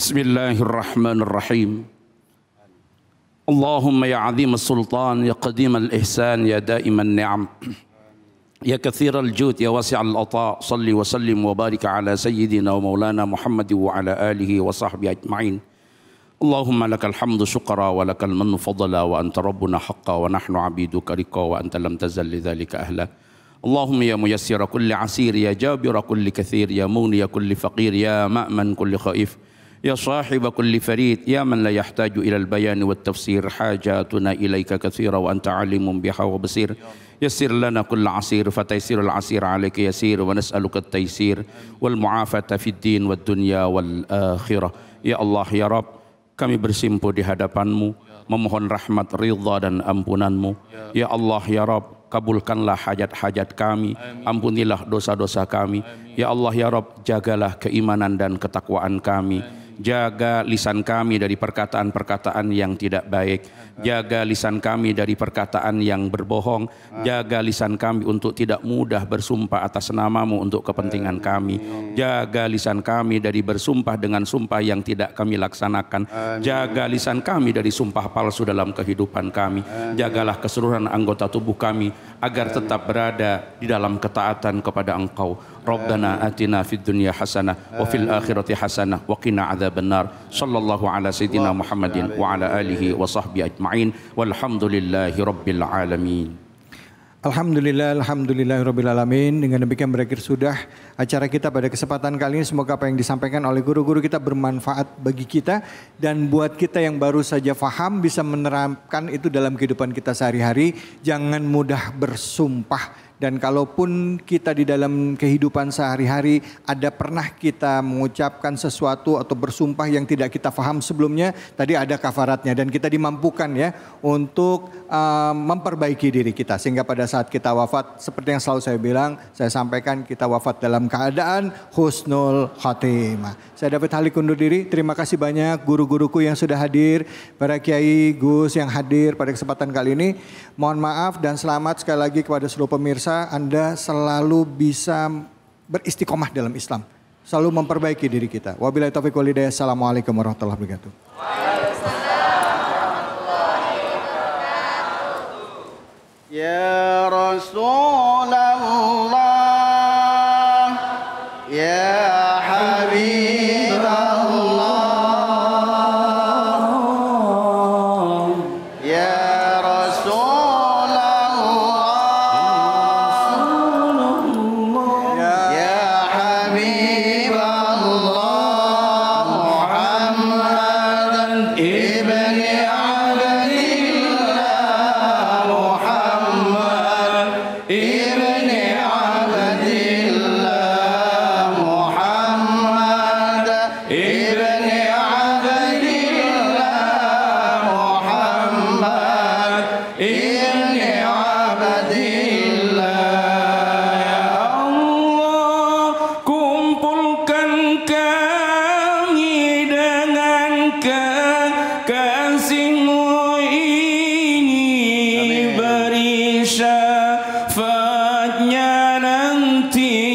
بسم الله الرحمن الرحيم اللهم يا عظيم السلطان يا قديم الإحسان يا دائم النعم يا كثير الجود يا واسع العطاء صل وسلم وبارك على سيدنا ومولانا محمد وعلى آله وصحبه أجمعين اللهم لك الحمد شكرا ولك المن فضلا وأنت ربنا حقا ونحن عبيدك ركا وأنت لم تزل لذلك أهلا اللهم يا ميسر كل عسير يا جابر كل كثير يا مغني كل فقير يا مأمن كل خائف يا صاحب كل فريد يا من لا يحتاج إلى البيان والتفسير حاجاتنا إليك كثيرة وأنت عالم بها وبصير يسر لنا كل عسير فتيسير العسير عليك يسير ونسألك التيسير والمعافاة في الدين والدنيا والآخرة يا الله يا رب kami bersimpu di hadapanmu memohon rahmat ridha dan ampunanmu ya Allah ya Rabb kabulkanlah hajat-hajat kami ampunilah dosa-dosa kami ya Allah ya Rabb jagalah keimanan dan ketakwaan kami Jaga lisan kami dari perkataan-perkataan yang tidak baik. Jaga lisan kami dari perkataan yang berbohong. Jaga lisan kami untuk tidak mudah bersumpah atas namamu untuk kepentingan kami. Jaga lisan kami dari bersumpah dengan sumpah yang tidak kami laksanakan. Jaga lisan kami dari sumpah palsu dalam kehidupan kami. Jagalah keseluruhan anggota tubuh kami agar tetap berada di dalam ketaatan kepada Engkau. Rabbana atina fid dunya hasanah wa fil akhirati hasanah wa qina benar sallallahu ala sayyidina Muhammadin wa ala alihi wa sahbihi ajmain walhamdulillahi rabbil alamin Alhamdulillah, Alhamdulillah, Rabbil Alamin. Dengan demikian berakhir sudah acara kita pada kesempatan kali ini. Semoga apa yang disampaikan oleh guru-guru kita bermanfaat bagi kita. Dan buat kita yang baru saja faham bisa menerapkan itu dalam kehidupan kita sehari-hari. Jangan mudah bersumpah dan kalaupun kita di dalam kehidupan sehari-hari ada pernah kita mengucapkan sesuatu atau bersumpah yang tidak kita faham sebelumnya, tadi ada kafaratnya dan kita dimampukan ya untuk uh, memperbaiki diri kita sehingga pada saat kita wafat seperti yang selalu saya bilang, saya sampaikan kita wafat dalam keadaan husnul khatimah. Saya David Halik undur diri. Terima kasih banyak guru-guruku yang sudah hadir, para kiai Gus yang hadir pada kesempatan kali ini. Mohon maaf dan selamat sekali lagi kepada seluruh pemirsa senantiasa Anda selalu bisa beristiqomah dalam Islam. Selalu memperbaiki diri kita. Wabillahi taufiq hidayah. Assalamualaikum warahmatullahi wabarakatuh. Ya Rasul kasihmu ini beri syafaatnya nanti